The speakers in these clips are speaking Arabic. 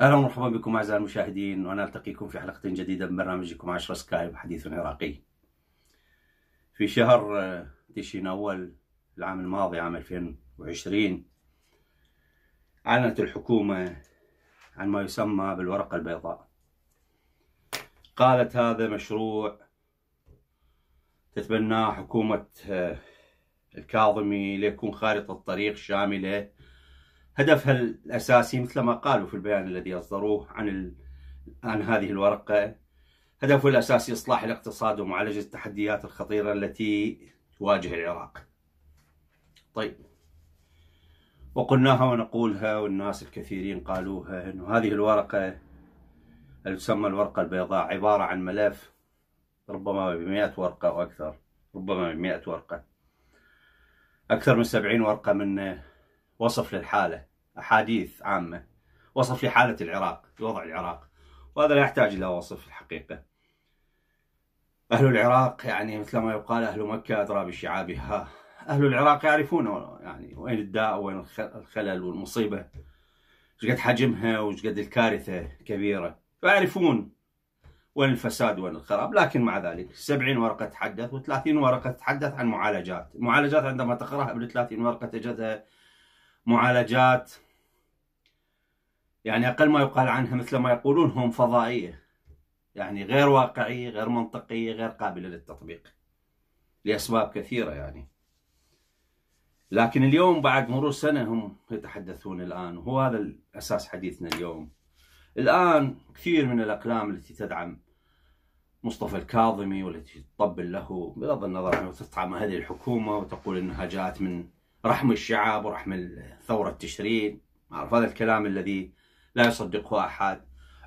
اهلا ومرحبا بكم اعزائي المشاهدين وانا التقيكم في حلقه جديده من برنامجكم 10 سكايب حديث عراقي. في شهر تشرين آه، اول العام الماضي عام 2020 اعلنت الحكومه عن ما يسمى بالورقة البيضاء قالت هذا مشروع تتبناه حكومة آه، الكاظمي ليكون خارطة طريق شاملة هدفها الأساسي مثل ما قالوا في البيان الذي أصدروه عن ال... عن هذه الورقة هدفه الأساسي إصلاح الاقتصاد ومعالجة التحديات الخطيرة التي تواجه العراق طيب وقلناها ونقولها والناس الكثيرين قالوها أن هذه الورقة اللي تسمى الورقة البيضاء عبارة عن ملف ربما بمئة ورقة أو أكثر ربما بمئة ورقة أكثر من سبعين ورقة من وصف للحالة أحاديث عامة وصف لحالة العراق وضع العراق وهذا لا يحتاج إلى وصف الحقيقة أهل العراق يعني مثل ما يقال أهل مكة أدرى بشعابها اهل العراق يعرفون يعني وين الداء وين الخلل والمصيبه ايش قد حجمها وايش قد الكارثه كبيره فيعرفون وين الفساد وين الخراب لكن مع ذلك 70 ورقه تحدث و30 ورقه تتحدث عن معالجات المعالجات عندما تقراها ابن 30 ورقه تجدها معالجات يعني اقل ما يقال عنها مثل ما يقولون هم فضائيه يعني غير واقعيه غير منطقيه غير قابله للتطبيق لاسباب كثيره يعني لكن اليوم بعد مرور سنة هم يتحدثون الآن وهو هذا أساس حديثنا اليوم الآن كثير من الأقلام التي تدعم مصطفى الكاظمي والتي تطبل له بغض النظر عن تدعم هذه الحكومة وتقول أنها جاءت من رحم الشعب ورحم ثورة تشرين أعرف هذا الكلام الذي لا يصدقه أحد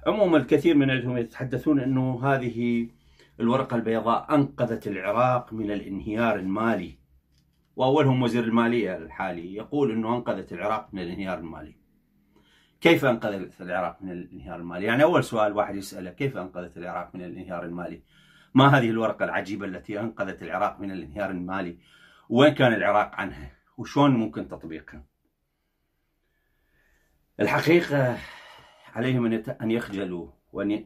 عموما الكثير من عندهم يتحدثون أنه هذه الورقة البيضاء أنقذت العراق من الانهيار المالي وأولهم وزير المالية الحالي يقول أنه أنقذت العراق من الانهيار المالي كيف أنقذت العراق من الانهيار المالي؟ يعني أول سؤال واحد يسأله كيف أنقذت العراق من الانهيار المالي؟ ما هذه الورقة العجيبة التي أنقذت العراق من الانهيار المالي؟ وين كان العراق عنها؟ وشون ممكن تطبيقها؟ الحقيقة عليهم أن يخجلوا وأن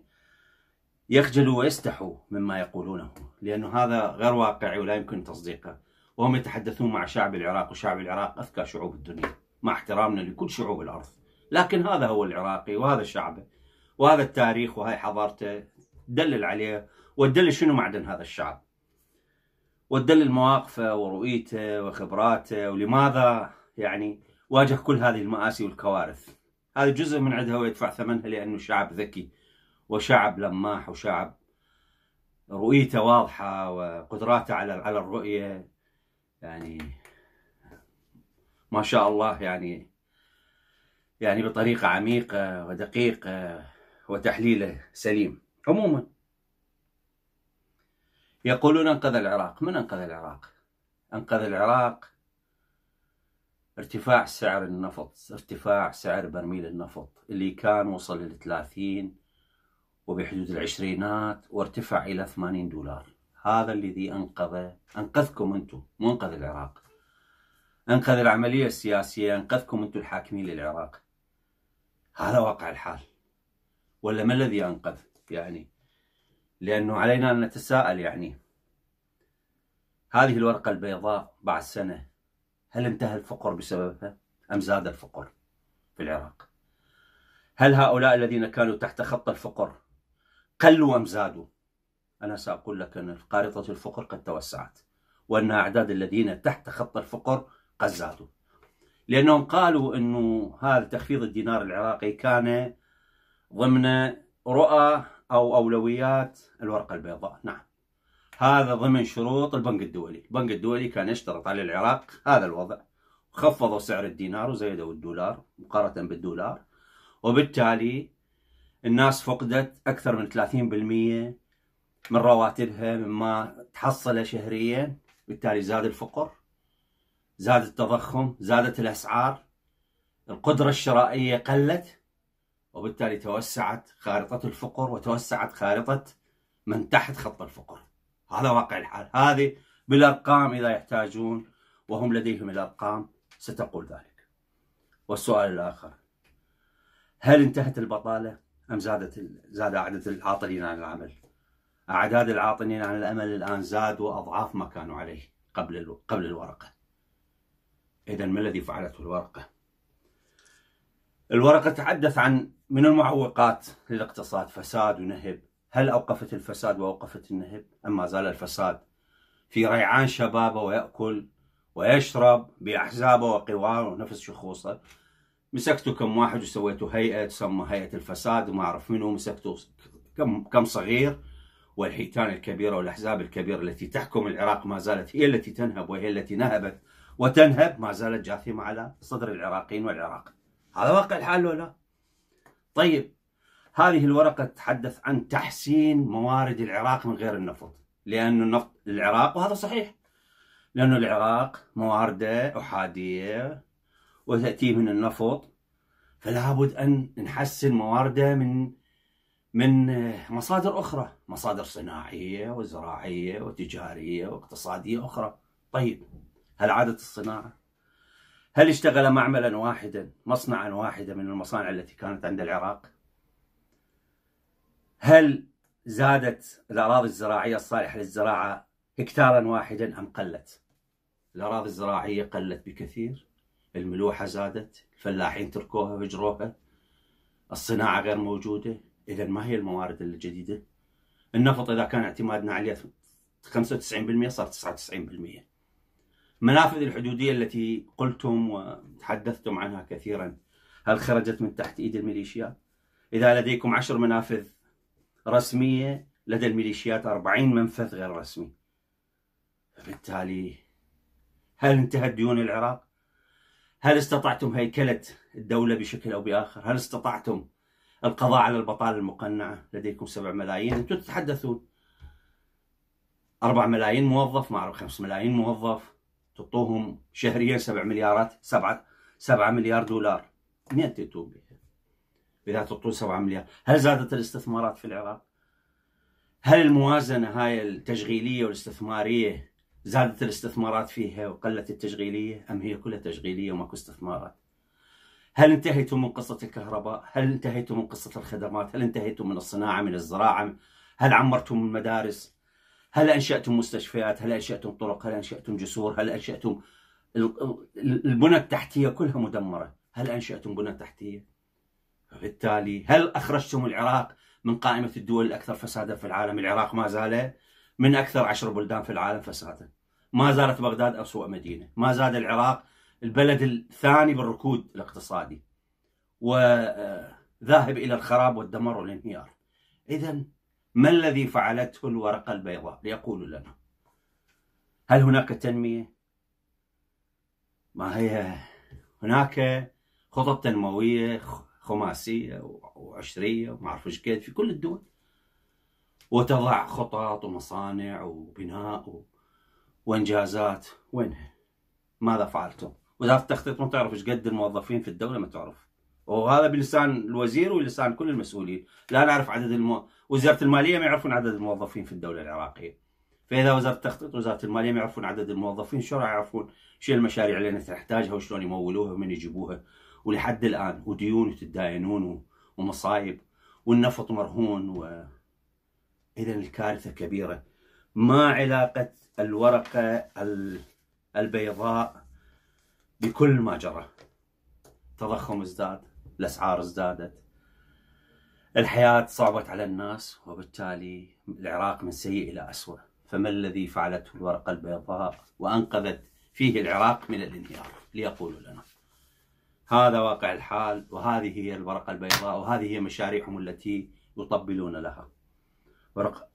يخجلوا ويستحوا مما يقولونه لأنه هذا غير واقعي ولا يمكن تصديقه وهم يتحدثون مع شعب العراق وشعب العراق أذكى شعوب الدنيا مع احترامنا لكل شعوب الأرض لكن هذا هو العراقي وهذا شعبه وهذا التاريخ وهي حضارته دلل عليه وتدلل شنو معدن هذا الشعب وتدلل مواقفه ورؤيته وخبراته ولماذا يعني واجه كل هذه المآسي والكوارث هذا جزء من عندها ويدفع ثمنها لأنه شعب ذكي وشعب لماح وشعب رؤيته واضحة وقدراته على على الرؤية يعني ما شاء الله يعني يعني بطريقة عميقة ودقيقة وتحليله سليم عموما يقولون انقذ العراق من انقذ العراق انقذ العراق ارتفاع سعر النفط ارتفاع سعر برميل النفط اللي كان وصل للثلاثين وبحدود العشرينات وارتفع إلى ثمانين دولار هذا الذي انقذ انقذكم انتم مو انقذ العراق انقذ العمليه السياسيه انقذكم انتم الحاكمين للعراق هذا واقع الحال ولا ما الذي انقذ يعني لانه علينا ان نتساءل يعني هذه الورقه البيضاء بعد سنه هل انتهى الفقر بسببها ام زاد الفقر في العراق هل هؤلاء الذين كانوا تحت خط الفقر قلوا ام زادوا أنا سأقول لك أن خارطة الفقر قد توسعت وأن أعداد الذين تحت خط الفقر قد زادوا لأنهم قالوا أنه هذا تخفيض الدينار العراقي كان ضمن رؤى أو أولويات الورقة البيضاء نعم هذا ضمن شروط البنك الدولي البنك الدولي كان يشترط على العراق هذا الوضع خفضوا سعر الدينار وزيدوا الدولار مقارنة بالدولار وبالتالي الناس فقدت أكثر من 30% من رواتبها مما تحصله شهريا بالتالي زاد الفقر زاد التضخم زادت الأسعار القدرة الشرائية قلت وبالتالي توسعت خارطة الفقر وتوسعت خارطة من تحت خط الفقر هذا واقع الحال هذه بالأرقام إذا يحتاجون وهم لديهم الأرقام ستقول ذلك والسؤال الآخر هل انتهت البطالة أم زادت زاد عدد العاطلين عن العمل؟ أعداد العاطلين عن الأمل الآن زادوا أضعاف ما كانوا عليه قبل قبل الورقة إذا ما الذي فعلته الورقة؟ الورقة تحدث عن من المعوقات للاقتصاد فساد ونهب هل أوقفت الفساد وأوقفت النهب أم ما زال الفساد في ريعان شبابه ويأكل ويشرب بأحزابه وقواره ونفس شخوصه مسكتوا كم واحد وسويتوا هيئة تسمى هيئة الفساد وما أعرف منو مسكتوا كم كم صغير والحيتان الكبيرة والأحزاب الكبيرة التي تحكم العراق ما زالت هي التي تنهب وهي التي نهبت وتنهب ما زالت جاثمة على صدر العراقيين والعراق هذا واقع الحال ولا طيب هذه الورقة تتحدث عن تحسين موارد العراق من غير النفط لأن النفط العراق وهذا صحيح لأن العراق موارده أحادية وتأتي من النفط فلا بد أن نحسن موارده من من آه، مصادر أخرى مصادر صناعية وزراعية وتجارية واقتصادية أخرى طيب هل عادت الصناعة؟ هل اشتغل معملا واحدا مصنعا واحدا من المصانع التي كانت عند العراق؟ هل زادت الأراضي الزراعية الصالحة للزراعة هكتارا واحدا أم قلت؟ الأراضي الزراعية قلت بكثير الملوحة زادت الفلاحين تركوها وجروها الصناعة غير موجودة إذا ما هي الموارد الجديدة؟ النفط إذا كان اعتمادنا عليه 95% صار 99% منافذ الحدودية التي قلتم وتحدثتم عنها كثيرا هل خرجت من تحت إيد الميليشيات؟ إذا لديكم 10 منافذ رسمية لدى الميليشيات 40 منفذ غير رسمي فبالتالي هل انتهت ديون العراق؟ هل استطعتم هيكلة الدولة بشكل أو بآخر؟ هل استطعتم القضاء على البطالة المقنعة لديكم 7 ملايين أنتم تتحدثون 4 ملايين موظف ما أعرف 5 ملايين موظف تعطوهم شهريا 7 مليارات 7 7 مليار دولار منين تأتون بها؟ إذا تعطون 7 مليار هل زادت الاستثمارات في العراق؟ هل الموازنة هاي التشغيلية والاستثمارية زادت الاستثمارات فيها وقلت التشغيلية أم هي كلها تشغيلية وماكو استثمارات؟ هل انتهيتم من قصة الكهرباء؟ هل انتهيتم من قصة الخدمات؟ هل انتهيتم من الصناعة من الزراعة؟ هل عمرتم المدارس؟ هل أنشأتم مستشفيات؟ هل أنشأتم طرق؟ هل أنشأتم جسور؟ هل أنشأتم البنى التحتية كلها مدمرة؟ هل أنشأتم بنى تحتية؟ بالتالي هل أخرجتم العراق من قائمة الدول الأكثر فسادا في العالم؟ العراق ما زال من أكثر عشر بلدان في العالم فسادا ما زالت بغداد أسوأ مدينة ما زاد العراق البلد الثاني بالركود الاقتصادي وذاهب إلى الخراب والدمار والانهيار إذا ما الذي فعلته الورقة البيضاء ليقولوا لنا هل هناك تنمية ما هي هناك خطط تنموية خماسية وعشرية وما أعرف إيش كيف في كل الدول وتضع خطط ومصانع وبناء وانجازات وينها؟ ماذا فعلتم؟ وزاره التخطيط ما تعرف ايش قد الموظفين في الدوله ما تعرف وهذا بلسان الوزير ولسان كل المسؤولين لا نعرف عدد المو... وزاره الماليه ما يعرفون عدد الموظفين في الدوله العراقيه فاذا وزاره التخطيط وزاره الماليه ما يعرفون عدد الموظفين شو راح يعرفون شو المشاريع اللي نحتاجها وشلون يمولوها ومن يجيبوها ولحد الان وديون وتداينون ومصايب والنفط مرهون و... اذا الكارثه كبيره ما علاقه الورقه البيضاء بكل ما جرى تضخم ازداد الأسعار ازدادت الحياة صعبت على الناس وبالتالي العراق من سيء إلى أسوأ فما الذي فعلته الورقة البيضاء وأنقذت فيه العراق من الانهيار ليقولوا لنا هذا واقع الحال وهذه هي الورقة البيضاء وهذه هي مشاريعهم التي يطبلون لها ورق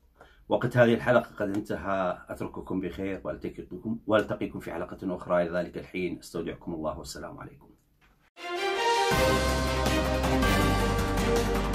وقت هذه الحلقة قد انتهى أترككم بخير والتقيكم والتقيكم في حلقة أخرى إلى ذلك الحين استودعكم الله والسلام عليكم.